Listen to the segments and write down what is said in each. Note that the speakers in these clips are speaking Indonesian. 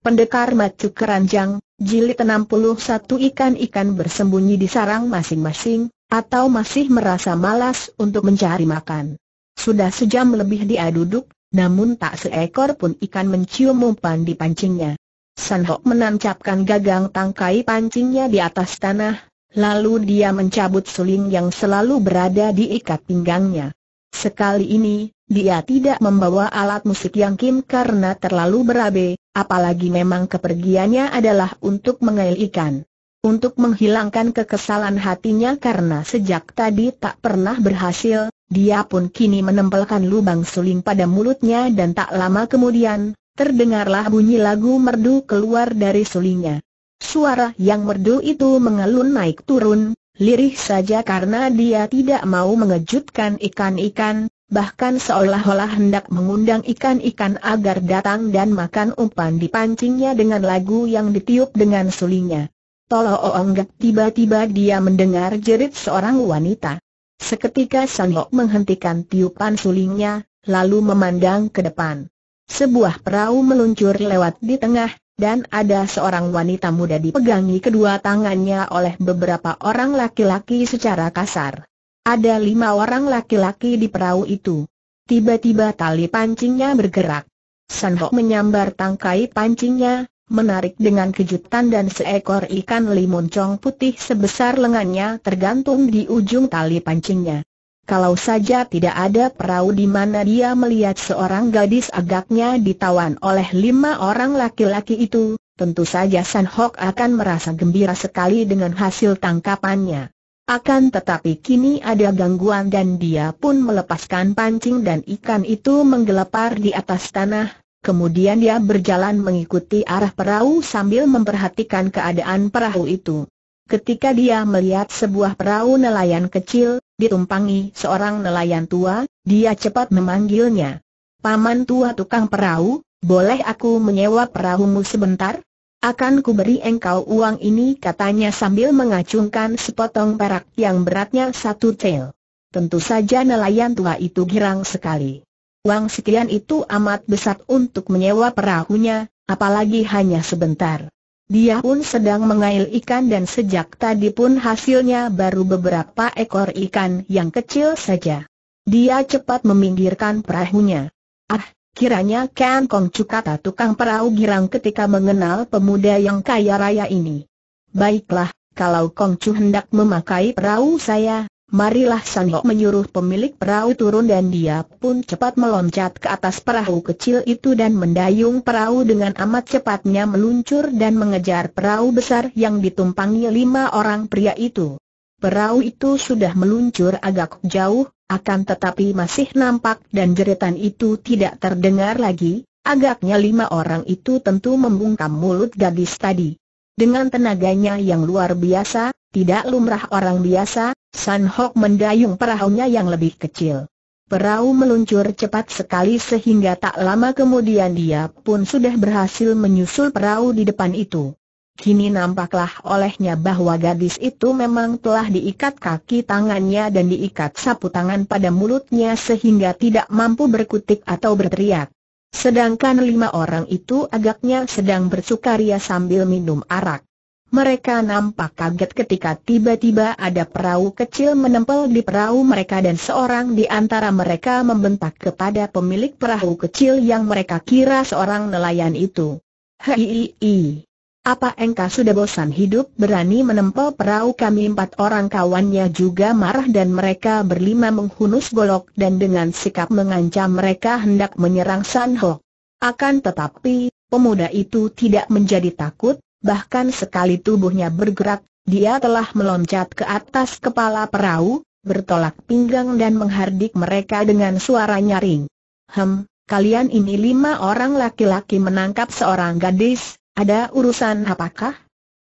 Pendekar Macu Keranjang, Jilid 61 Ikan-ikan bersembunyi di sarang masing-masing, atau masih merasa malas untuk mencari makan. Sudah sejam lebih dia duduk, namun tak seekor pun ikan mencium umpan di pancingnya. San Hok menancapkan gagang tangkai pancingnya di atas tanah, lalu dia mencabut suling yang selalu berada di ikat pinggangnya. Sekali ini, dia tidak membawa alat musik yang kim karena terlalu berabe, apalagi memang kepergiannya adalah untuk mengail ikan. Untuk menghilangkan kekesalan hatinya karena sejak tadi tak pernah berhasil, dia pun kini menempelkan lubang suling pada mulutnya dan tak lama kemudian, terdengarlah bunyi lagu merdu keluar dari sulingnya. Suara yang merdu itu mengelun naik turun, lirih saja karena dia tidak mau mengejutkan ikan-ikan, bahkan seolah-olah hendak mengundang ikan-ikan agar datang dan makan umpan di pancingnya dengan lagu yang ditiup dengan sulingnya. Tolo Oonggak tiba-tiba dia mendengar jerit seorang wanita. Seketika Sanok menghentikan tiupan sulingnya, lalu memandang ke depan. Sebuah perahu meluncur lewat di tengah, dan ada seorang wanita muda dipegangi kedua tangannya oleh beberapa orang laki-laki secara kasar. Ada lima orang laki-laki di perahu itu. Tiba-tiba tali pancingnya bergerak. Sanho menyambar tangkai pancingnya, menarik dengan kejutan dan seekor ikan cong putih sebesar lengannya tergantung di ujung tali pancingnya. Kalau saja tidak ada perahu di mana dia melihat seorang gadis agaknya ditawan oleh lima orang laki-laki itu, tentu saja San Hok akan merasa gembira sekali dengan hasil tangkapannya. Akan tetapi kini ada gangguan dan dia pun melepaskan pancing dan ikan itu menggelepar di atas tanah, kemudian dia berjalan mengikuti arah perahu sambil memperhatikan keadaan perahu itu. Ketika dia melihat sebuah perahu nelayan kecil, ditumpangi seorang nelayan tua, dia cepat memanggilnya. Paman tua tukang perahu, boleh aku menyewa perahumu sebentar? Akan kuberi engkau uang ini katanya sambil mengacungkan sepotong perak yang beratnya satu tel. Tentu saja nelayan tua itu girang sekali. Uang sekian itu amat besar untuk menyewa perahunya, apalagi hanya sebentar. Dia pun sedang mengail ikan dan sejak tadi pun hasilnya baru beberapa ekor ikan yang kecil saja. Dia cepat meminggirkan perahunya. Ah, Kiranya Kan Kong Chu kata tukang perahu girang ketika mengenal pemuda yang kaya raya ini. Baiklah, kalau Kong Chu hendak memakai perahu saya, marilah San Ho menyuruh pemilik perahu turun dan dia pun cepat meloncat ke atas perahu kecil itu dan mendayung perahu dengan amat cepatnya meluncur dan mengejar perahu besar yang ditumpangi lima orang pria itu. Perahu itu sudah meluncur agak jauh, akan tetapi masih nampak dan jeritan itu tidak terdengar lagi, agaknya lima orang itu tentu membungkam mulut gadis tadi. Dengan tenaganya yang luar biasa, tidak lumrah orang biasa, San Hok mendayung perahunya yang lebih kecil. Perahu meluncur cepat sekali sehingga tak lama kemudian dia pun sudah berhasil menyusul perahu di depan itu. Kini nampaklah olehnya bahwa gadis itu memang telah diikat kaki tangannya dan diikat sapu tangan pada mulutnya sehingga tidak mampu berkutik atau berteriak. Sedangkan lima orang itu agaknya sedang bersukaria sambil minum arak. Mereka nampak kaget ketika tiba-tiba ada perahu kecil menempel di perahu mereka dan seorang di antara mereka membentak kepada pemilik perahu kecil yang mereka kira seorang nelayan itu. Hei, apa engkau sudah bosan hidup berani menempel perahu kami empat orang kawannya juga marah dan mereka berlima menghunus golok dan dengan sikap mengancam mereka hendak menyerang San Ho. Akan tetapi, pemuda itu tidak menjadi takut, bahkan sekali tubuhnya bergerak, dia telah meloncat ke atas kepala perahu, bertolak pinggang dan menghardik mereka dengan suara nyaring. Hem, kalian ini lima orang laki-laki menangkap seorang gadis, ada urusan apakah?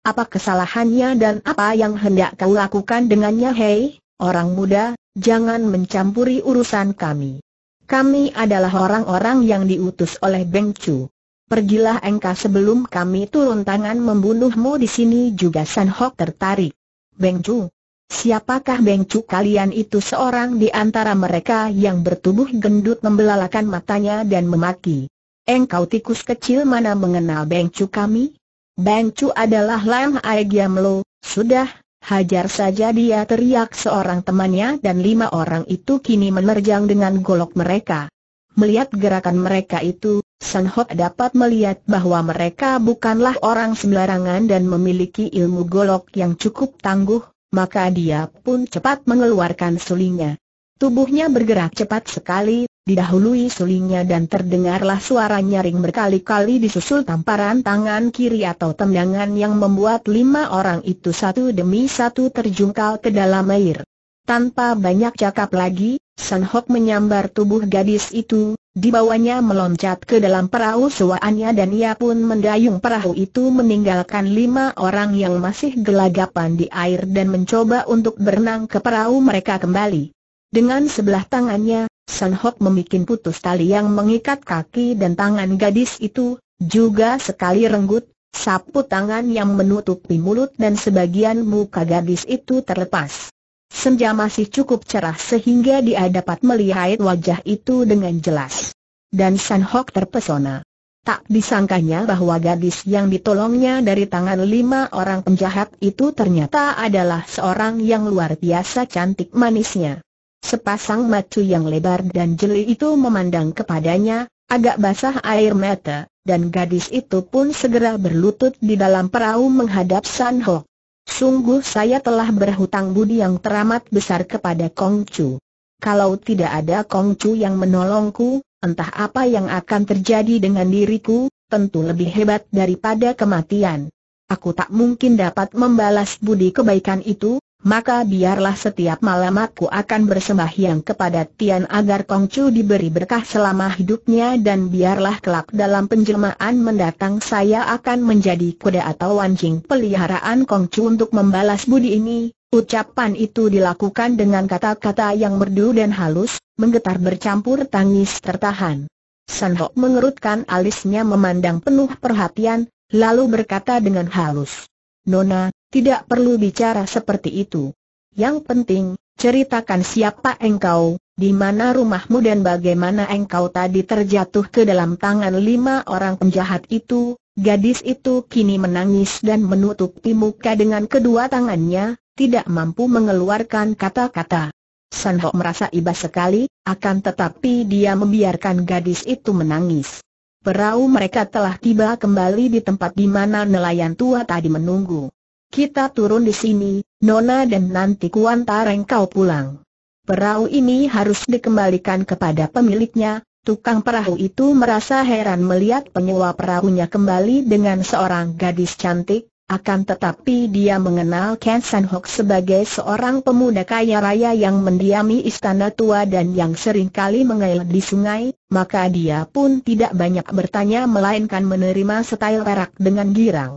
Apa kesalahannya dan apa yang hendak kau lakukan dengannya hei, orang muda, jangan mencampuri urusan kami. Kami adalah orang-orang yang diutus oleh Beng Chu. Pergilah engkau sebelum kami turun tangan membunuhmu di sini juga San Hok tertarik. Beng Chu, Siapakah Chu kalian itu seorang di antara mereka yang bertubuh gendut membelalakan matanya dan memaki? Engkau tikus kecil mana mengenal Bengcu kami? Bengcu adalah Lam Aigiam Lo, sudah, hajar saja dia teriak seorang temannya dan lima orang itu kini menerjang dengan golok mereka. Melihat gerakan mereka itu, San Hot dapat melihat bahwa mereka bukanlah orang sembarangan dan memiliki ilmu golok yang cukup tangguh, maka dia pun cepat mengeluarkan sulingnya. Tubuhnya bergerak cepat sekali, didahului sulingnya dan terdengarlah suara nyaring berkali-kali disusul tamparan tangan kiri atau tendangan yang membuat lima orang itu satu demi satu terjungkal ke dalam air. Tanpa banyak cakap lagi, San Hok menyambar tubuh gadis itu, dibawanya meloncat ke dalam perahu suaannya dan ia pun mendayung perahu itu meninggalkan lima orang yang masih gelagapan di air dan mencoba untuk berenang ke perahu mereka kembali. Dengan sebelah tangannya, San Hok membuat putus tali yang mengikat kaki dan tangan gadis itu, juga sekali renggut, sapu tangan yang menutupi mulut dan sebagian muka gadis itu terlepas. Senja masih cukup cerah sehingga dia dapat melihat wajah itu dengan jelas. Dan San Hok terpesona. Tak disangkanya bahwa gadis yang ditolongnya dari tangan lima orang penjahat itu ternyata adalah seorang yang luar biasa cantik manisnya. Sepasang macu yang lebar dan jeli itu memandang kepadanya, agak basah air mata, dan gadis itu pun segera berlutut di dalam perahu menghadap San Ho. Sungguh saya telah berhutang budi yang teramat besar kepada Kong Chu. Kalau tidak ada Kong Chu yang menolongku, entah apa yang akan terjadi dengan diriku, tentu lebih hebat daripada kematian. Aku tak mungkin dapat membalas budi kebaikan itu, maka biarlah setiap malam aku akan bersembahyang kepada Tian agar Kongcu diberi berkah selama hidupnya dan biarlah kelak dalam penjelmaan mendatang saya akan menjadi kuda atau anjing peliharaan Kongcu untuk membalas budi ini. Ucapan itu dilakukan dengan kata-kata yang merdu dan halus, menggetar bercampur tangis tertahan. San Hok mengerutkan alisnya memandang penuh perhatian, lalu berkata dengan halus. Nona, tidak perlu bicara seperti itu. Yang penting, ceritakan siapa engkau, di mana rumahmu dan bagaimana engkau tadi terjatuh ke dalam tangan lima orang penjahat itu. Gadis itu kini menangis dan menutupi muka dengan kedua tangannya, tidak mampu mengeluarkan kata-kata. Sanho merasa iba sekali, akan tetapi dia membiarkan gadis itu menangis. Perahu mereka telah tiba kembali di tempat di mana nelayan tua tadi menunggu. Kita turun di sini, Nona dan nanti kuantar engkau pulang. Perahu ini harus dikembalikan kepada pemiliknya, tukang perahu itu merasa heran melihat penyewa perahunya kembali dengan seorang gadis cantik, akan tetapi dia mengenal Ken San Hok sebagai seorang pemuda kaya raya yang mendiami istana tua dan yang sering kali mengail di sungai, maka dia pun tidak banyak bertanya melainkan menerima setail perak dengan girang.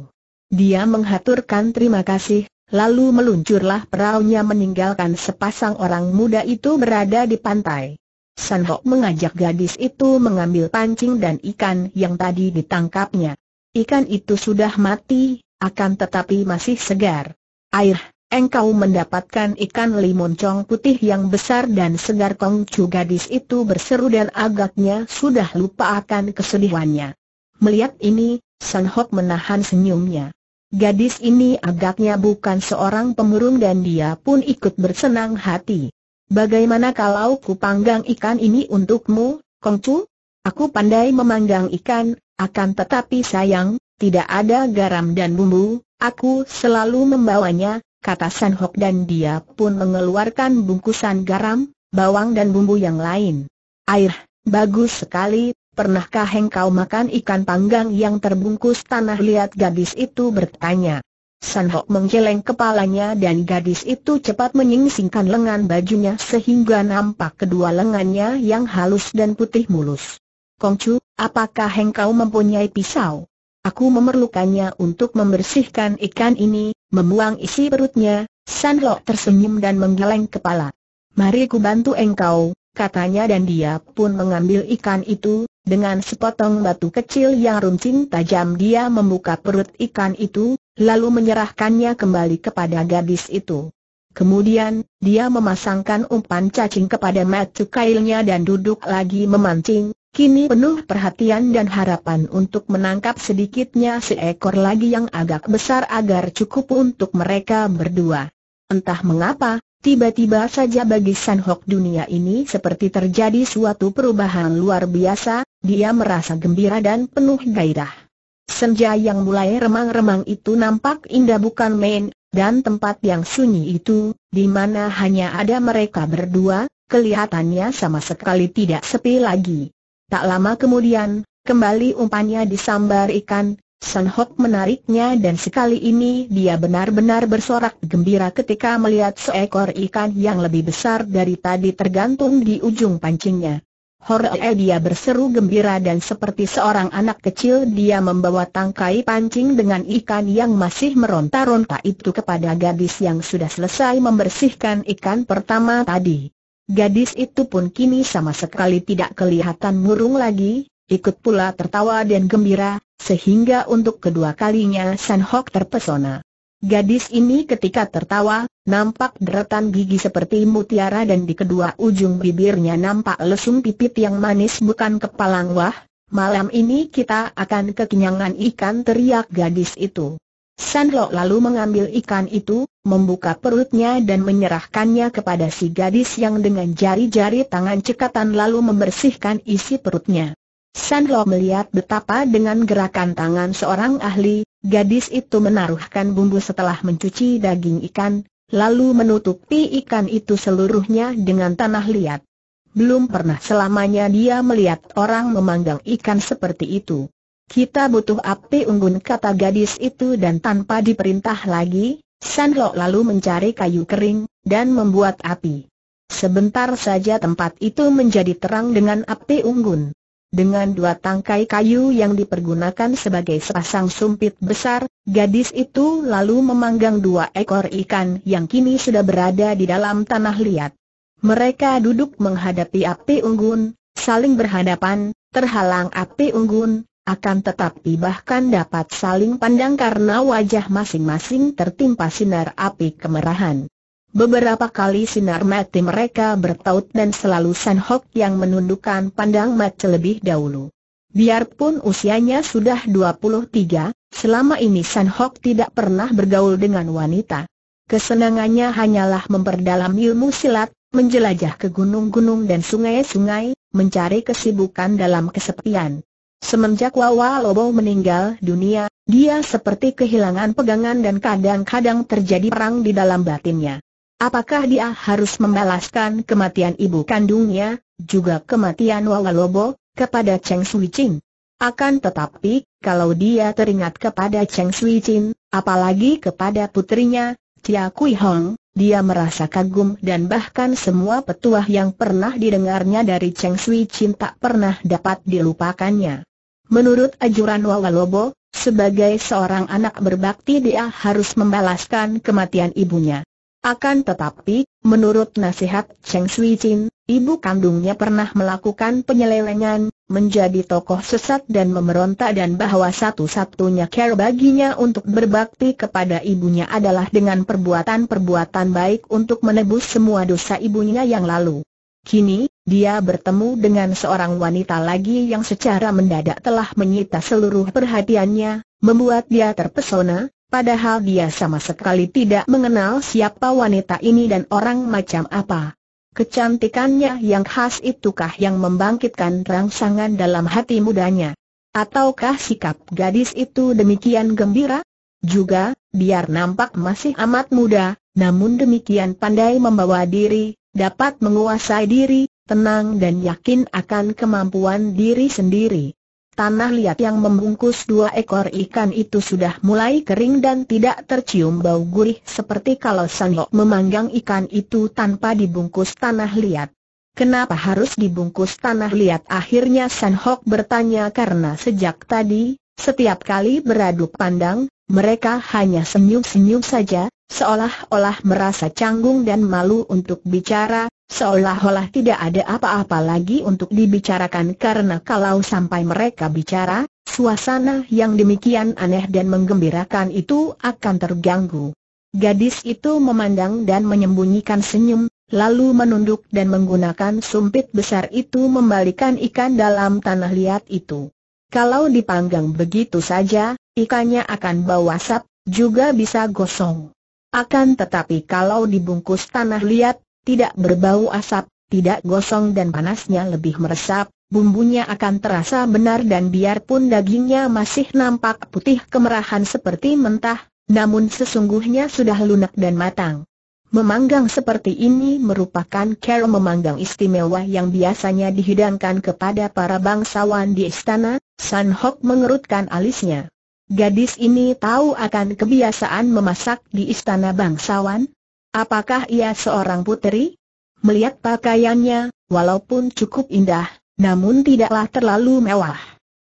Dia menghaturkan terima kasih, lalu meluncurlah peraunya meninggalkan sepasang orang muda itu berada di pantai. San Hok mengajak gadis itu mengambil pancing dan ikan yang tadi ditangkapnya. Ikan itu sudah mati, akan tetapi masih segar. Air, engkau mendapatkan ikan limoncong putih yang besar dan segar Kongcu gadis itu berseru dan agaknya sudah lupa akan kesedihannya. Melihat ini, Sang Hok menahan senyumnya. Gadis ini agaknya bukan seorang pemurung dan dia pun ikut bersenang hati. Bagaimana kalau ku panggang ikan ini untukmu, Kongcu? Aku pandai memanggang ikan, akan tetapi sayang, tidak ada garam dan bumbu, aku selalu membawanya, kata San Hok dan dia pun mengeluarkan bungkusan garam, bawang dan bumbu yang lain. Air, bagus sekali, pernahkah engkau makan ikan panggang yang terbungkus tanah liat gadis itu bertanya. San Hok menggeleng kepalanya dan gadis itu cepat menyingsingkan lengan bajunya sehingga nampak kedua lengannya yang halus dan putih mulus. Kongcu, apakah engkau mempunyai pisau? Aku memerlukannya untuk membersihkan ikan ini, membuang isi perutnya, Lo tersenyum dan menggeleng kepala. Mari ku bantu engkau, katanya dan dia pun mengambil ikan itu, dengan sepotong batu kecil yang runcing tajam dia membuka perut ikan itu, lalu menyerahkannya kembali kepada gadis itu. Kemudian, dia memasangkan umpan cacing kepada mata kailnya dan duduk lagi memancing, Kini penuh perhatian dan harapan untuk menangkap sedikitnya seekor lagi yang agak besar agar cukup untuk mereka berdua. Entah mengapa, tiba-tiba saja bagi San Hok dunia ini seperti terjadi suatu perubahan luar biasa, dia merasa gembira dan penuh gairah. Senja yang mulai remang-remang itu nampak indah bukan main, dan tempat yang sunyi itu, di mana hanya ada mereka berdua, kelihatannya sama sekali tidak sepi lagi. Tak lama kemudian, kembali umpannya disambar ikan, Sun Hok menariknya dan sekali ini dia benar-benar bersorak gembira ketika melihat seekor ikan yang lebih besar dari tadi tergantung di ujung pancingnya. Horee dia berseru gembira dan seperti seorang anak kecil dia membawa tangkai pancing dengan ikan yang masih meronta-ronta itu kepada gadis yang sudah selesai membersihkan ikan pertama tadi. Gadis itu pun kini sama sekali tidak kelihatan murung lagi, ikut pula tertawa dan gembira, sehingga untuk kedua kalinya San Hok terpesona. Gadis ini ketika tertawa, nampak deretan gigi seperti mutiara dan di kedua ujung bibirnya nampak lesung pipit yang manis bukan kepalang wah, malam ini kita akan kekenyangan ikan teriak gadis itu. Sanlo lalu mengambil ikan itu, membuka perutnya dan menyerahkannya kepada si gadis yang dengan jari-jari tangan cekatan lalu membersihkan isi perutnya. Sanlo melihat betapa dengan gerakan tangan seorang ahli, gadis itu menaruhkan bumbu setelah mencuci daging ikan, lalu menutupi ikan itu seluruhnya dengan tanah liat. Belum pernah selamanya dia melihat orang memanggang ikan seperti itu. Kita butuh api unggun kata gadis itu dan tanpa diperintah lagi, San lalu mencari kayu kering, dan membuat api. Sebentar saja tempat itu menjadi terang dengan api unggun. Dengan dua tangkai kayu yang dipergunakan sebagai sepasang sumpit besar, gadis itu lalu memanggang dua ekor ikan yang kini sudah berada di dalam tanah liat. Mereka duduk menghadapi api unggun, saling berhadapan, terhalang api unggun, akan tetapi bahkan dapat saling pandang karena wajah masing-masing tertimpa sinar api kemerahan. Beberapa kali sinar mati mereka bertaut dan selalu San Hok yang menundukkan pandang mata lebih dahulu. Biarpun usianya sudah 23, selama ini San Hok tidak pernah bergaul dengan wanita. Kesenangannya hanyalah memperdalam ilmu silat, menjelajah ke gunung-gunung dan sungai-sungai, mencari kesibukan dalam kesepian. Semenjak Wawa Lobo meninggal dunia, dia seperti kehilangan pegangan dan kadang-kadang terjadi perang di dalam batinnya. Apakah dia harus membalaskan kematian ibu kandungnya, juga kematian Wawa Lobo, kepada Cheng Sui Ching? Akan tetapi, kalau dia teringat kepada Cheng Sui Chin, apalagi kepada putrinya, Chia Kui Hong, dia merasa kagum dan bahkan semua petuah yang pernah didengarnya dari Cheng Sui Chin tak pernah dapat dilupakannya. Menurut ajuran Wawalobo, sebagai seorang anak berbakti dia harus membalaskan kematian ibunya. Akan tetapi, menurut nasihat Cheng Sui Chin, ibu kandungnya pernah melakukan penyelewengan, menjadi tokoh sesat dan memerontak dan bahwa satu-satunya care baginya untuk berbakti kepada ibunya adalah dengan perbuatan-perbuatan baik untuk menebus semua dosa ibunya yang lalu. Kini, dia bertemu dengan seorang wanita lagi yang secara mendadak telah menyita seluruh perhatiannya, membuat dia terpesona, padahal dia sama sekali tidak mengenal siapa wanita ini dan orang macam apa. Kecantikannya yang khas itukah yang membangkitkan rangsangan dalam hati mudanya? Ataukah sikap gadis itu demikian gembira? Juga, biar nampak masih amat muda, namun demikian pandai membawa diri, dapat menguasai diri, tenang dan yakin akan kemampuan diri sendiri. Tanah liat yang membungkus dua ekor ikan itu sudah mulai kering dan tidak tercium bau gurih seperti kalau Sanhok memanggang ikan itu tanpa dibungkus tanah liat. Kenapa harus dibungkus tanah liat? Akhirnya Sanhok bertanya karena sejak tadi, setiap kali beradu pandang, mereka hanya senyum-senyum saja, seolah-olah merasa canggung dan malu untuk bicara, seolah-olah tidak ada apa-apa lagi untuk dibicarakan karena kalau sampai mereka bicara, suasana yang demikian aneh dan menggembirakan itu akan terganggu. Gadis itu memandang dan menyembunyikan senyum, lalu menunduk dan menggunakan sumpit besar itu membalikan ikan dalam tanah liat itu. Kalau dipanggang begitu saja, ikannya akan bau asap, juga bisa gosong. Akan tetapi kalau dibungkus tanah liat, tidak berbau asap, tidak gosong dan panasnya lebih meresap, bumbunya akan terasa benar dan biarpun dagingnya masih nampak putih kemerahan seperti mentah, namun sesungguhnya sudah lunak dan matang. Memanggang seperti ini merupakan cara memanggang istimewa yang biasanya dihidangkan kepada para bangsawan di istana, San Hok mengerutkan alisnya. Gadis ini tahu akan kebiasaan memasak di istana bangsawan? Apakah ia seorang putri? Melihat pakaiannya, walaupun cukup indah, namun tidaklah terlalu mewah.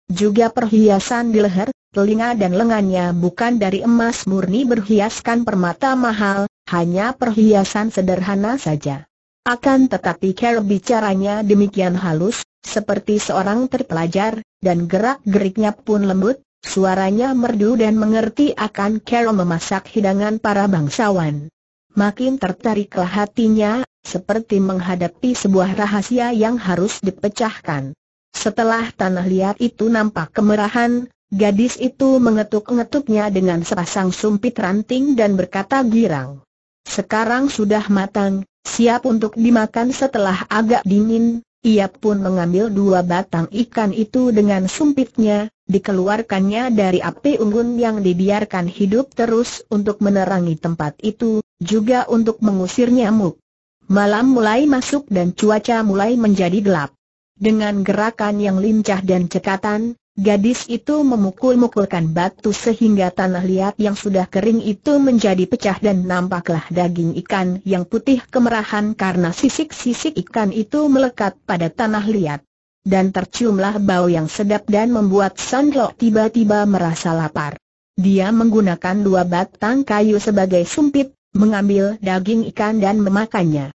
Juga perhiasan di leher, telinga dan lengannya bukan dari emas murni berhiaskan permata mahal, hanya perhiasan sederhana saja. Akan tetapi cara bicaranya demikian halus, seperti seorang terpelajar, dan gerak-geriknya pun lembut, Suaranya merdu dan mengerti akan Carol memasak hidangan para bangsawan. Makin tertariklah hatinya, seperti menghadapi sebuah rahasia yang harus dipecahkan. Setelah tanah liat itu nampak kemerahan, gadis itu mengetuk-ngetuknya dengan sepasang sumpit ranting dan berkata girang. Sekarang sudah matang, siap untuk dimakan setelah agak dingin, ia pun mengambil dua batang ikan itu dengan sumpitnya, dikeluarkannya dari api unggun yang dibiarkan hidup terus untuk menerangi tempat itu, juga untuk mengusir nyamuk. Malam mulai masuk dan cuaca mulai menjadi gelap. Dengan gerakan yang lincah dan cekatan, Gadis itu memukul-mukulkan batu sehingga tanah liat yang sudah kering itu menjadi pecah dan nampaklah daging ikan yang putih kemerahan karena sisik-sisik ikan itu melekat pada tanah liat. Dan terciumlah bau yang sedap dan membuat Sanlo tiba-tiba merasa lapar. Dia menggunakan dua batang kayu sebagai sumpit, mengambil daging ikan dan memakannya.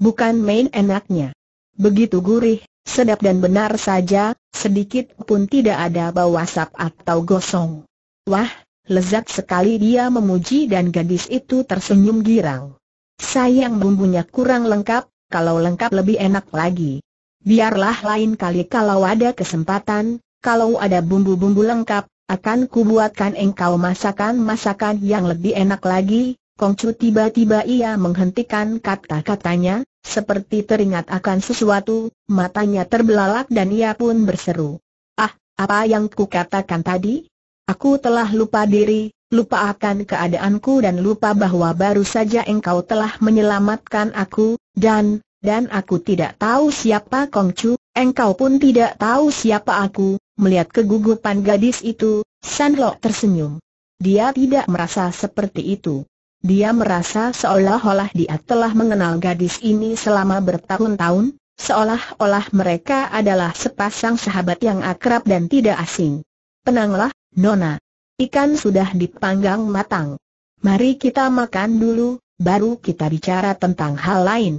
Bukan main enaknya. Begitu gurih, Sedap dan benar saja, sedikit pun tidak ada bau asap atau gosong. Wah, lezat sekali dia memuji dan gadis itu tersenyum girang. Sayang bumbunya kurang lengkap, kalau lengkap lebih enak lagi. Biarlah lain kali kalau ada kesempatan, kalau ada bumbu-bumbu lengkap, akan kubuatkan engkau masakan-masakan yang lebih enak lagi, Kongcu tiba-tiba ia menghentikan kata-katanya, seperti teringat akan sesuatu, matanya terbelalak dan ia pun berseru. Ah, apa yang ku katakan tadi? Aku telah lupa diri, lupa akan keadaanku dan lupa bahwa baru saja engkau telah menyelamatkan aku, dan, dan aku tidak tahu siapa Kongcu, engkau pun tidak tahu siapa aku, melihat kegugupan gadis itu, Sanlok tersenyum. Dia tidak merasa seperti itu. Dia merasa seolah-olah dia telah mengenal gadis ini selama bertahun-tahun, seolah-olah mereka adalah sepasang sahabat yang akrab dan tidak asing. Tenanglah, Nona. Ikan sudah dipanggang matang. Mari kita makan dulu, baru kita bicara tentang hal lain.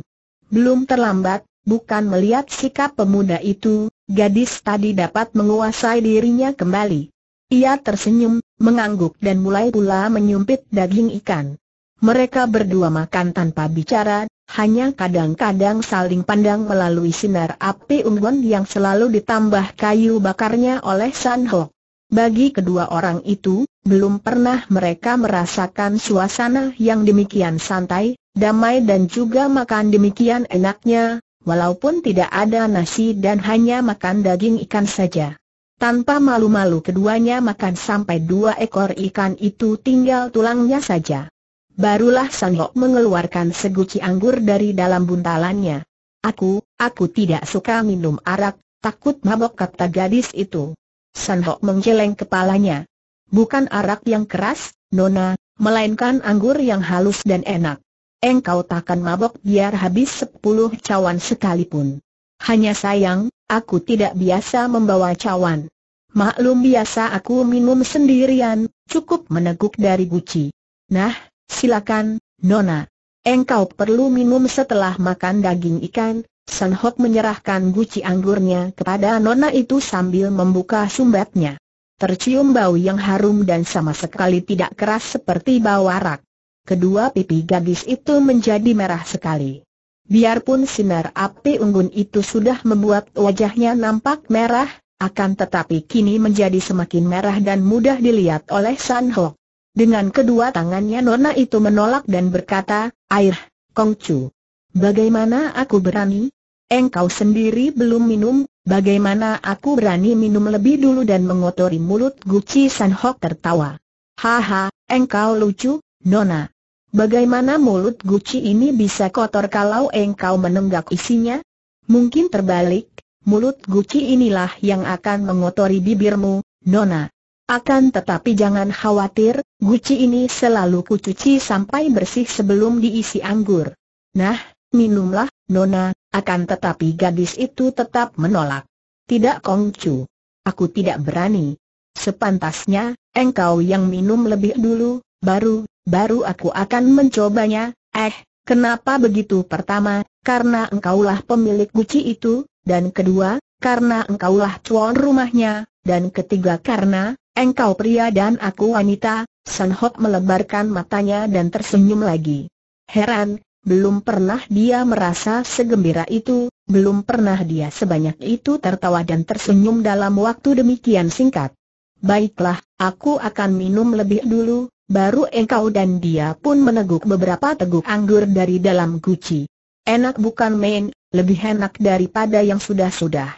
Belum terlambat, bukan melihat sikap pemuda itu, gadis tadi dapat menguasai dirinya kembali. Ia tersenyum, mengangguk dan mulai pula menyumpit daging ikan. Mereka berdua makan tanpa bicara, hanya kadang-kadang saling pandang melalui sinar api unggun yang selalu ditambah kayu bakarnya oleh San Ho. Bagi kedua orang itu, belum pernah mereka merasakan suasana yang demikian santai, damai dan juga makan demikian enaknya, walaupun tidak ada nasi dan hanya makan daging ikan saja. Tanpa malu-malu keduanya makan sampai dua ekor ikan itu tinggal tulangnya saja. Barulah Sanghok mengeluarkan seguci anggur dari dalam buntalannya. Aku, aku tidak suka minum arak, takut mabok kata gadis itu. Sanhok menggeleng kepalanya. Bukan arak yang keras, Nona, melainkan anggur yang halus dan enak. Engkau takkan mabok biar habis sepuluh cawan sekalipun. Hanya sayang, aku tidak biasa membawa cawan. Maklum biasa aku minum sendirian, cukup meneguk dari guci. Nah, Silakan, Nona. Engkau perlu minum setelah makan daging ikan. San Hok menyerahkan guci anggurnya kepada Nona itu sambil membuka sumbatnya. Tercium bau yang harum dan sama sekali tidak keras seperti bau arak. Kedua pipi gadis itu menjadi merah sekali. Biarpun sinar api unggun itu sudah membuat wajahnya nampak merah, akan tetapi kini menjadi semakin merah dan mudah dilihat oleh San Hok. Dengan kedua tangannya Nona itu menolak dan berkata, Air, Kongcu. Bagaimana aku berani? Engkau sendiri belum minum, bagaimana aku berani minum lebih dulu dan mengotori mulut Gucci San Hok tertawa. Haha, engkau lucu, Nona. Bagaimana mulut Gucci ini bisa kotor kalau engkau menenggak isinya? Mungkin terbalik, mulut Gucci inilah yang akan mengotori bibirmu, Nona. Akan tetapi jangan khawatir, guci ini selalu kucuci sampai bersih sebelum diisi anggur. Nah, minumlah, Nona, akan tetapi gadis itu tetap menolak. Tidak Kongcu. Aku tidak berani. Sepantasnya, engkau yang minum lebih dulu, baru, baru aku akan mencobanya. Eh, kenapa begitu pertama, karena engkaulah pemilik guci itu, dan kedua, karena engkaulah tuan rumahnya, dan ketiga karena, Engkau pria dan aku wanita, San Hok melebarkan matanya dan tersenyum lagi. Heran, belum pernah dia merasa segembira itu, belum pernah dia sebanyak itu tertawa dan tersenyum dalam waktu demikian singkat. Baiklah, aku akan minum lebih dulu, baru engkau dan dia pun meneguk beberapa teguk anggur dari dalam guci. Enak bukan main, lebih enak daripada yang sudah-sudah.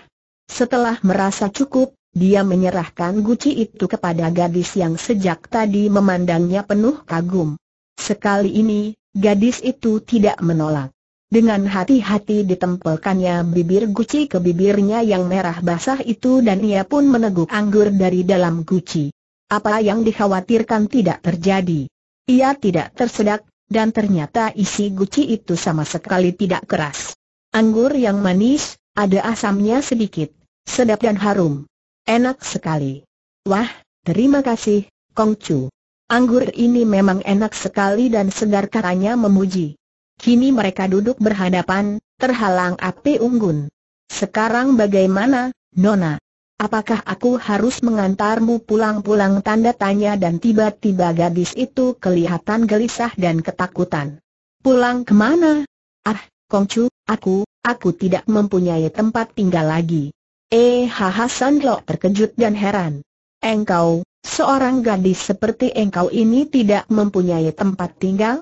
Setelah merasa cukup, dia menyerahkan guci itu kepada gadis yang sejak tadi memandangnya penuh kagum. Sekali ini, gadis itu tidak menolak. Dengan hati-hati ditempelkannya bibir guci ke bibirnya yang merah basah itu dan ia pun meneguk anggur dari dalam guci. Apa yang dikhawatirkan tidak terjadi. Ia tidak tersedak, dan ternyata isi guci itu sama sekali tidak keras. Anggur yang manis, ada asamnya sedikit, sedap dan harum. Enak sekali. Wah, terima kasih, Kongcu. Anggur ini memang enak sekali dan segar katanya memuji. Kini mereka duduk berhadapan, terhalang api unggun. Sekarang bagaimana, Nona? Apakah aku harus mengantarmu pulang-pulang tanda tanya dan tiba-tiba gadis itu kelihatan gelisah dan ketakutan. Pulang kemana? Ah, Kongcu, aku, aku tidak mempunyai tempat tinggal lagi. Eh Hasan Lok terkejut dan heran. Engkau, seorang gadis seperti engkau ini tidak mempunyai tempat tinggal?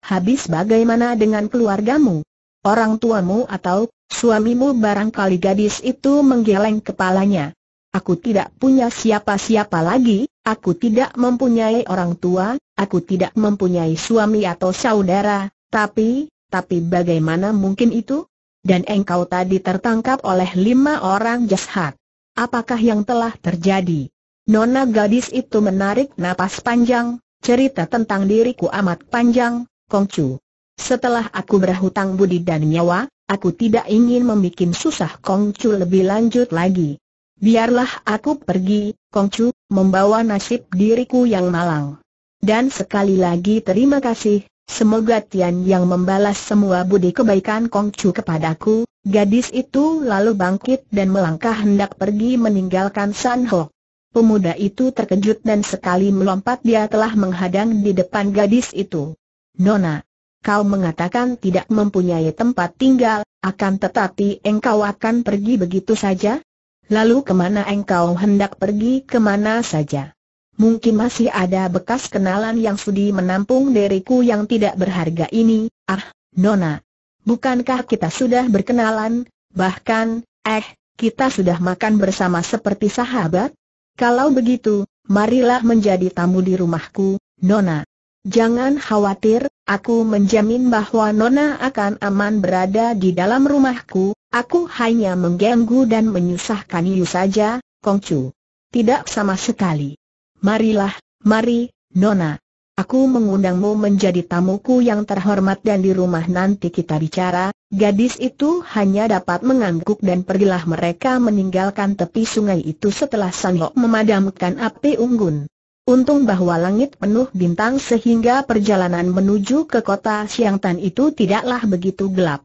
Habis bagaimana dengan keluargamu? Orang tuamu atau suamimu barangkali gadis itu menggeleng kepalanya. Aku tidak punya siapa-siapa lagi, aku tidak mempunyai orang tua, aku tidak mempunyai suami atau saudara, tapi, tapi bagaimana mungkin itu? dan engkau tadi tertangkap oleh lima orang jahat. Apakah yang telah terjadi? Nona gadis itu menarik napas panjang, cerita tentang diriku amat panjang, Kongcu. Setelah aku berhutang budi dan nyawa, aku tidak ingin membuat susah Kongcu lebih lanjut lagi. Biarlah aku pergi, Kongcu, membawa nasib diriku yang malang. Dan sekali lagi terima kasih, Semoga Tian yang membalas semua budi kebaikan Kongcu kepadaku, gadis itu lalu bangkit dan melangkah hendak pergi meninggalkan San Ho. Pemuda itu terkejut dan sekali melompat dia telah menghadang di depan gadis itu. Nona, kau mengatakan tidak mempunyai tempat tinggal, akan tetapi engkau akan pergi begitu saja? Lalu kemana engkau hendak pergi kemana saja? mungkin masih ada bekas kenalan yang sudi menampung diriku yang tidak berharga ini, ah, Nona. Bukankah kita sudah berkenalan, bahkan, eh, kita sudah makan bersama seperti sahabat? Kalau begitu, marilah menjadi tamu di rumahku, Nona. Jangan khawatir, aku menjamin bahwa Nona akan aman berada di dalam rumahku, aku hanya mengganggu dan menyusahkan Yu saja, Kongcu. Tidak sama sekali. Marilah, mari, Nona. Aku mengundangmu menjadi tamuku yang terhormat dan di rumah nanti kita bicara, gadis itu hanya dapat mengangguk dan pergilah mereka meninggalkan tepi sungai itu setelah Sanlok memadamkan api unggun. Untung bahwa langit penuh bintang sehingga perjalanan menuju ke kota Siangtan itu tidaklah begitu gelap.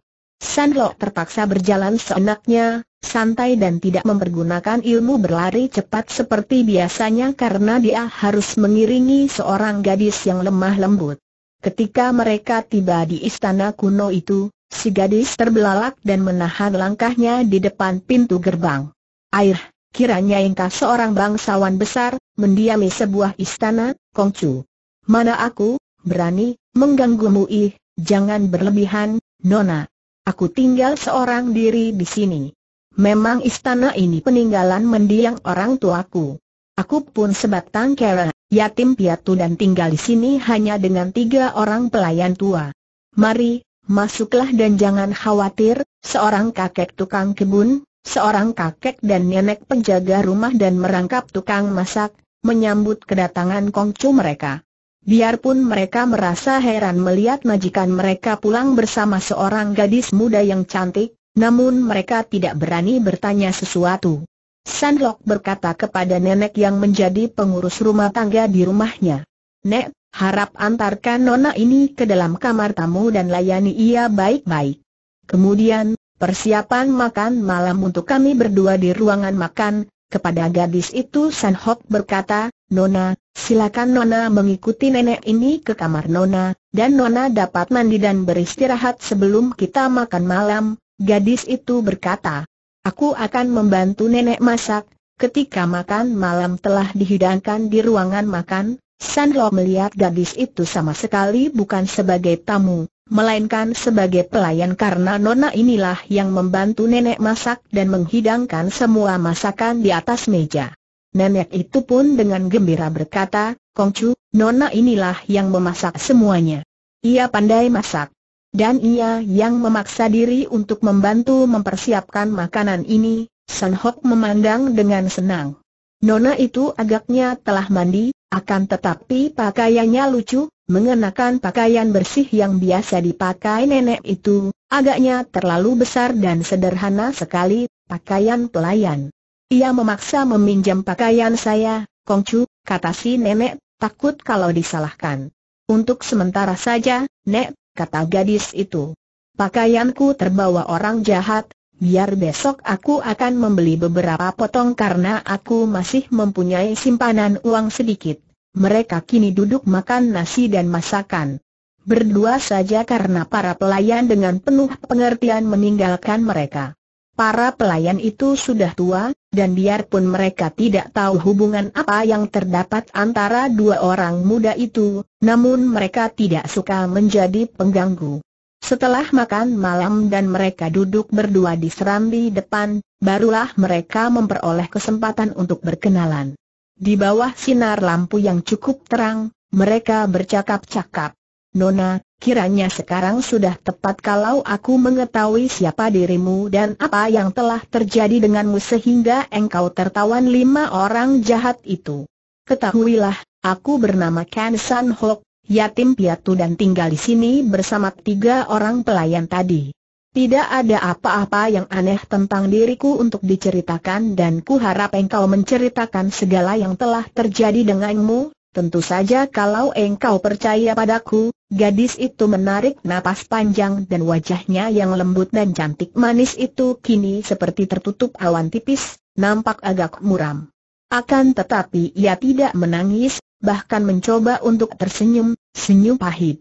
Lok terpaksa berjalan seenaknya, santai dan tidak mempergunakan ilmu berlari cepat seperti biasanya karena dia harus mengiringi seorang gadis yang lemah lembut. Ketika mereka tiba di istana kuno itu, si gadis terbelalak dan menahan langkahnya di depan pintu gerbang. Air, kiranya engkau seorang bangsawan besar, mendiami sebuah istana, Kongcu. Mana aku, berani, mengganggumu ih, jangan berlebihan, Nona. Aku tinggal seorang diri di sini. Memang istana ini peninggalan mendiang orang tuaku. Aku pun sebatang kera, yatim piatu dan tinggal di sini hanya dengan tiga orang pelayan tua. Mari, masuklah dan jangan khawatir, seorang kakek tukang kebun, seorang kakek dan nenek penjaga rumah dan merangkap tukang masak, menyambut kedatangan kongcu mereka. Biarpun mereka merasa heran melihat majikan mereka pulang bersama seorang gadis muda yang cantik, namun mereka tidak berani bertanya sesuatu. Sanlok berkata kepada nenek yang menjadi pengurus rumah tangga di rumahnya. Nek, harap antarkan nona ini ke dalam kamar tamu dan layani ia baik-baik. Kemudian, persiapan makan malam untuk kami berdua di ruangan makan, kepada gadis itu Sanhok berkata, Nona, silakan Nona mengikuti nenek ini ke kamar Nona, dan Nona dapat mandi dan beristirahat sebelum kita makan malam, Gadis itu berkata, Aku akan membantu nenek masak, ketika makan malam telah dihidangkan di ruangan makan, San Lo melihat gadis itu sama sekali bukan sebagai tamu, melainkan sebagai pelayan karena nona inilah yang membantu nenek masak dan menghidangkan semua masakan di atas meja. Nenek itu pun dengan gembira berkata, Kongcu, nona inilah yang memasak semuanya. Ia pandai masak dan ia yang memaksa diri untuk membantu mempersiapkan makanan ini, San Hok memandang dengan senang. Nona itu agaknya telah mandi, akan tetapi pakaiannya lucu, mengenakan pakaian bersih yang biasa dipakai nenek itu, agaknya terlalu besar dan sederhana sekali, pakaian pelayan. Ia memaksa meminjam pakaian saya, Kongcu, kata si nenek, takut kalau disalahkan. Untuk sementara saja, Nek, kata gadis itu. Pakaianku terbawa orang jahat, biar besok aku akan membeli beberapa potong karena aku masih mempunyai simpanan uang sedikit. Mereka kini duduk makan nasi dan masakan. Berdua saja karena para pelayan dengan penuh pengertian meninggalkan mereka. Para pelayan itu sudah tua, dan biarpun mereka tidak tahu hubungan apa yang terdapat antara dua orang muda itu, namun mereka tidak suka menjadi pengganggu. Setelah makan malam dan mereka duduk berdua di serambi depan, barulah mereka memperoleh kesempatan untuk berkenalan. Di bawah sinar lampu yang cukup terang, mereka bercakap-cakap. Nona, Kiranya sekarang sudah tepat kalau aku mengetahui siapa dirimu dan apa yang telah terjadi denganmu sehingga engkau tertawan lima orang jahat itu. Ketahuilah, aku bernama Kensan San Hok, yatim piatu dan tinggal di sini bersama tiga orang pelayan tadi. Tidak ada apa-apa yang aneh tentang diriku untuk diceritakan dan ku harap engkau menceritakan segala yang telah terjadi denganmu, Tentu saja kalau engkau percaya padaku, gadis itu menarik napas panjang dan wajahnya yang lembut dan cantik manis itu kini seperti tertutup awan tipis, nampak agak muram. Akan tetapi ia tidak menangis, bahkan mencoba untuk tersenyum, senyum pahit.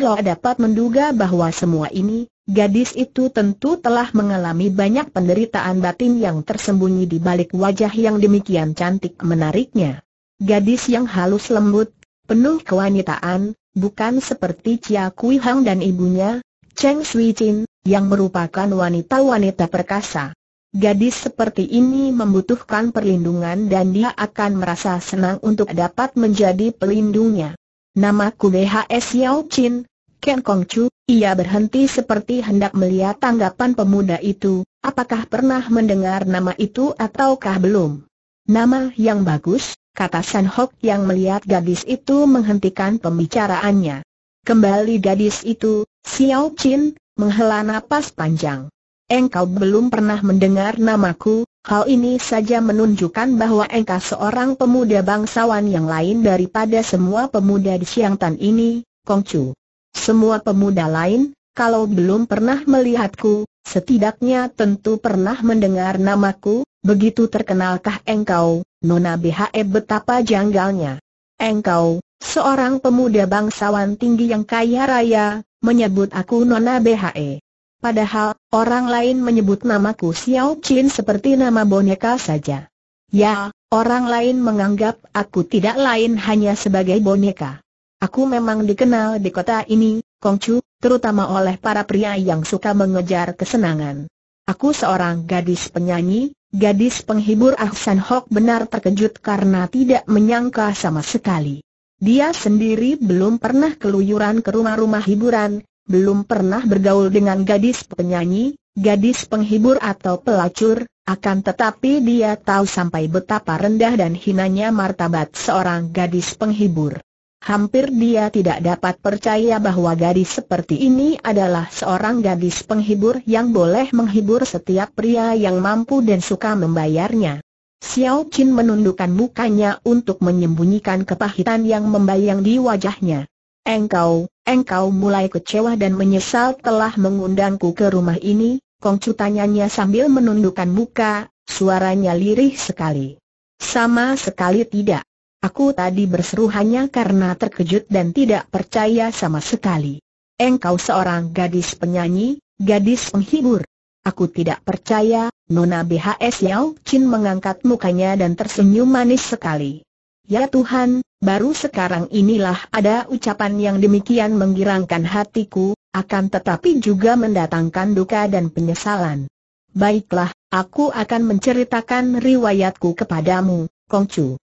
Lo dapat menduga bahwa semua ini, gadis itu tentu telah mengalami banyak penderitaan batin yang tersembunyi di balik wajah yang demikian cantik menariknya. Gadis yang halus lembut, penuh kewanitaan, bukan seperti Chia Kui Hang dan ibunya, Cheng Sui Chin, yang merupakan wanita-wanita perkasa. Gadis seperti ini membutuhkan perlindungan dan dia akan merasa senang untuk dapat menjadi pelindungnya. Nama Namaku BHS Yao Chin, Ken Kong Chu, ia berhenti seperti hendak melihat tanggapan pemuda itu, apakah pernah mendengar nama itu ataukah belum. Nama yang bagus, kata San Hok yang melihat gadis itu menghentikan pembicaraannya. Kembali gadis itu, Xiao Chin, menghela napas panjang. Engkau belum pernah mendengar namaku, hal ini saja menunjukkan bahwa engkau seorang pemuda bangsawan yang lain daripada semua pemuda di Siangtan ini, Kong Chu. Semua pemuda lain, kalau belum pernah melihatku, setidaknya tentu pernah mendengar namaku, begitu terkenalkah engkau, Nona BHE betapa janggalnya. Engkau, seorang pemuda bangsawan tinggi yang kaya raya, menyebut aku Nona BHE. Padahal, orang lain menyebut namaku Xiao Qin seperti nama boneka saja. Ya, orang lain menganggap aku tidak lain hanya sebagai boneka. Aku memang dikenal di kota ini, Kongcu, terutama oleh para pria yang suka mengejar kesenangan. Aku seorang gadis penyanyi, gadis penghibur Ahsan Hock benar terkejut karena tidak menyangka sama sekali. Dia sendiri belum pernah keluyuran ke rumah-rumah hiburan, belum pernah bergaul dengan gadis penyanyi, gadis penghibur atau pelacur, akan tetapi dia tahu sampai betapa rendah dan hinanya martabat seorang gadis penghibur. Hampir dia tidak dapat percaya bahwa gadis seperti ini adalah seorang gadis penghibur yang boleh menghibur setiap pria yang mampu dan suka membayarnya. Xiao Qin menundukkan mukanya untuk menyembunyikan kepahitan yang membayang di wajahnya. Engkau, engkau mulai kecewa dan menyesal telah mengundangku ke rumah ini, Kong Chu tanyanya sambil menundukkan muka, suaranya lirih sekali. Sama sekali tidak. Aku tadi berseru hanya karena terkejut dan tidak percaya sama sekali. Engkau seorang gadis penyanyi, gadis penghibur. Aku tidak percaya, Nona BHS Yao Chin mengangkat mukanya dan tersenyum manis sekali. Ya Tuhan, baru sekarang inilah ada ucapan yang demikian menggirangkan hatiku, akan tetapi juga mendatangkan duka dan penyesalan. Baiklah, aku akan menceritakan riwayatku kepadamu, Kongcu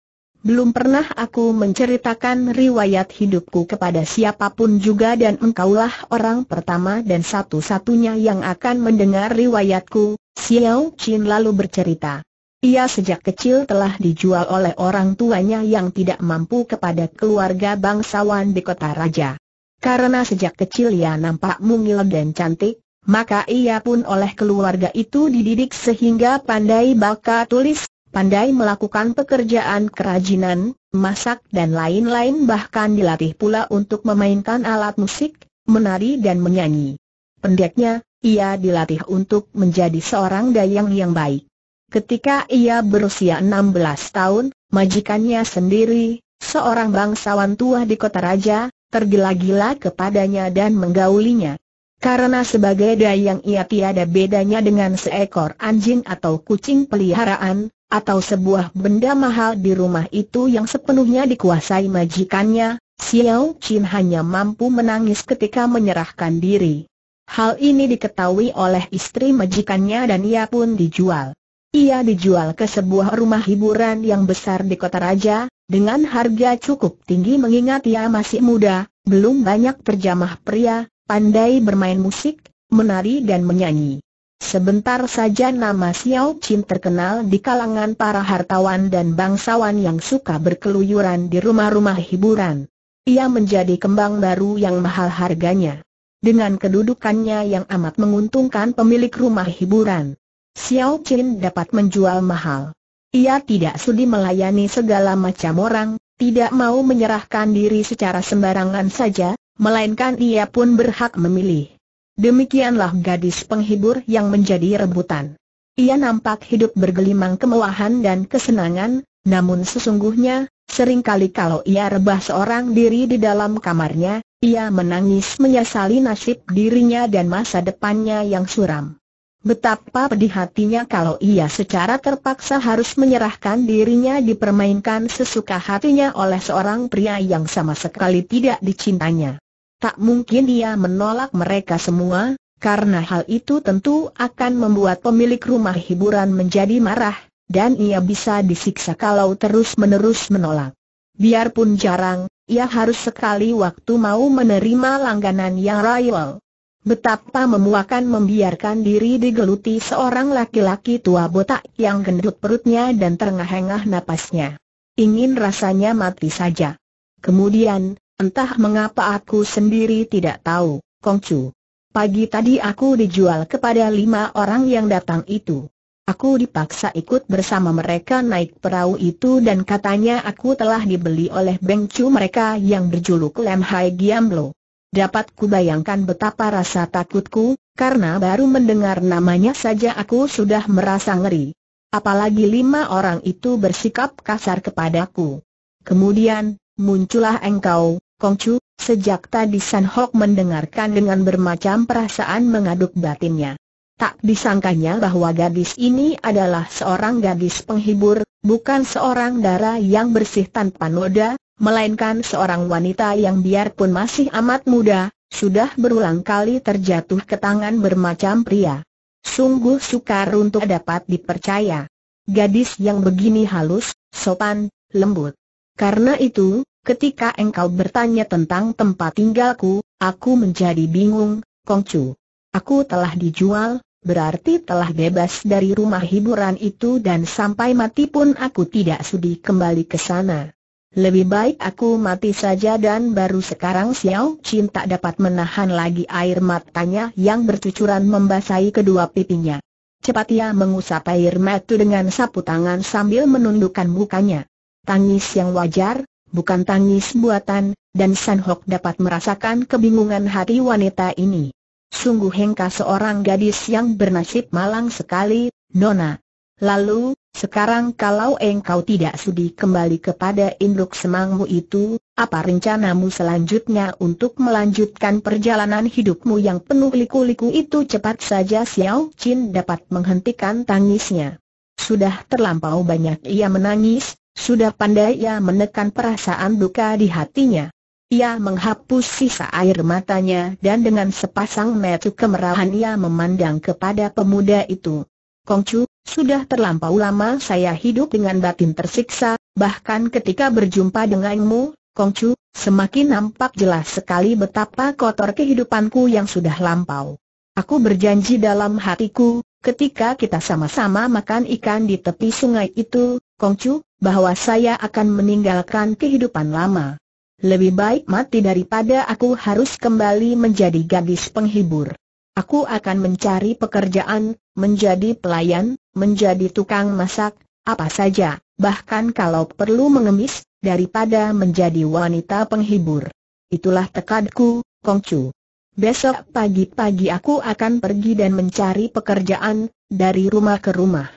belum pernah aku menceritakan riwayat hidupku kepada siapapun juga dan engkaulah orang pertama dan satu-satunya yang akan mendengar riwayatku, Xiao Qin lalu bercerita. Ia sejak kecil telah dijual oleh orang tuanya yang tidak mampu kepada keluarga bangsawan di kota raja. Karena sejak kecil ia nampak mungil dan cantik, maka ia pun oleh keluarga itu dididik sehingga pandai baca tulis, pandai melakukan pekerjaan kerajinan, masak dan lain-lain bahkan dilatih pula untuk memainkan alat musik, menari dan menyanyi. Pendeknya, ia dilatih untuk menjadi seorang dayang yang baik. Ketika ia berusia 16 tahun, majikannya sendiri, seorang bangsawan tua di kota raja, tergila-gila kepadanya dan menggaulinya. Karena sebagai dayang ia tiada bedanya dengan seekor anjing atau kucing peliharaan, atau sebuah benda mahal di rumah itu yang sepenuhnya dikuasai majikannya, Xiao Qin hanya mampu menangis ketika menyerahkan diri. Hal ini diketahui oleh istri majikannya dan ia pun dijual. Ia dijual ke sebuah rumah hiburan yang besar di kota raja, dengan harga cukup tinggi mengingat ia masih muda, belum banyak terjamah pria, pandai bermain musik, menari dan menyanyi. Sebentar saja nama Xiao Qin terkenal di kalangan para hartawan dan bangsawan yang suka berkeluyuran di rumah-rumah hiburan. Ia menjadi kembang baru yang mahal harganya. Dengan kedudukannya yang amat menguntungkan pemilik rumah hiburan, Xiao Qin dapat menjual mahal. Ia tidak sudi melayani segala macam orang, tidak mau menyerahkan diri secara sembarangan saja, melainkan ia pun berhak memilih. Demikianlah gadis penghibur yang menjadi rebutan. Ia nampak hidup bergelimang kemewahan dan kesenangan, namun sesungguhnya, seringkali kalau ia rebah seorang diri di dalam kamarnya, ia menangis menyesali nasib dirinya dan masa depannya yang suram. Betapa pedih hatinya kalau ia secara terpaksa harus menyerahkan dirinya dipermainkan sesuka hatinya oleh seorang pria yang sama sekali tidak dicintanya. Tak mungkin dia menolak mereka semua, karena hal itu tentu akan membuat pemilik rumah hiburan menjadi marah, dan ia bisa disiksa kalau terus-menerus menolak. Biarpun jarang, ia harus sekali waktu mau menerima langganan yang royal. Betapa memuakan membiarkan diri digeluti seorang laki-laki tua botak yang gendut perutnya dan terengah-engah napasnya. Ingin rasanya mati saja. Kemudian, Entah mengapa aku sendiri tidak tahu, Kongcu. Pagi tadi aku dijual kepada lima orang yang datang itu. Aku dipaksa ikut bersama mereka naik perahu itu dan katanya aku telah dibeli oleh Bengcu mereka yang berjuluk Lem Hai Giamlo. Dapat kubayangkan betapa rasa takutku, karena baru mendengar namanya saja aku sudah merasa ngeri. Apalagi lima orang itu bersikap kasar kepadaku. Kemudian, muncullah engkau, Kongcu, sejak tadi San Hok mendengarkan dengan bermacam perasaan mengaduk batinnya. Tak disangkanya bahwa gadis ini adalah seorang gadis penghibur, bukan seorang darah yang bersih tanpa noda, melainkan seorang wanita yang biarpun masih amat muda, sudah berulang kali terjatuh ke tangan bermacam pria. Sungguh sukar untuk dapat dipercaya. Gadis yang begini halus, sopan, lembut. Karena itu, ketika engkau bertanya tentang tempat tinggalku, aku menjadi bingung, Kongcu. Aku telah dijual, berarti telah bebas dari rumah hiburan itu dan sampai mati pun aku tidak sudi kembali ke sana. Lebih baik aku mati saja dan baru sekarang Xiao Chin tak dapat menahan lagi air matanya yang bercucuran membasahi kedua pipinya. Cepat ia mengusap air mata dengan sapu tangan sambil menundukkan mukanya. Tangis yang wajar, bukan tangis buatan, dan San Hok dapat merasakan kebingungan hati wanita ini. Sungguh Hengka seorang gadis yang bernasib malang sekali, Nona. Lalu, sekarang kalau engkau tidak sudi kembali kepada induk semangmu itu, apa rencanamu selanjutnya untuk melanjutkan perjalanan hidupmu yang penuh liku-liku itu cepat saja Xiao Chin dapat menghentikan tangisnya. Sudah terlampau banyak ia menangis, sudah pandai ia menekan perasaan duka di hatinya. Ia menghapus sisa air matanya dan dengan sepasang mata kemerahan ia memandang kepada pemuda itu. Kongcu, sudah terlampau lama saya hidup dengan batin tersiksa, bahkan ketika berjumpa denganmu, Kongcu, semakin nampak jelas sekali betapa kotor kehidupanku yang sudah lampau. Aku berjanji dalam hatiku, ketika kita sama-sama makan ikan di tepi sungai itu, Kongcu, bahwa saya akan meninggalkan kehidupan lama. Lebih baik mati daripada aku harus kembali menjadi gadis penghibur. Aku akan mencari pekerjaan, menjadi pelayan, menjadi tukang masak, apa saja, bahkan kalau perlu mengemis, daripada menjadi wanita penghibur. Itulah tekadku, Kongcu. Besok pagi-pagi aku akan pergi dan mencari pekerjaan, dari rumah ke rumah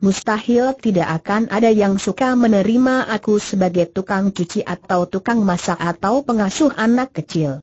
mustahil tidak akan ada yang suka menerima aku sebagai tukang cuci atau tukang masak atau pengasuh anak kecil.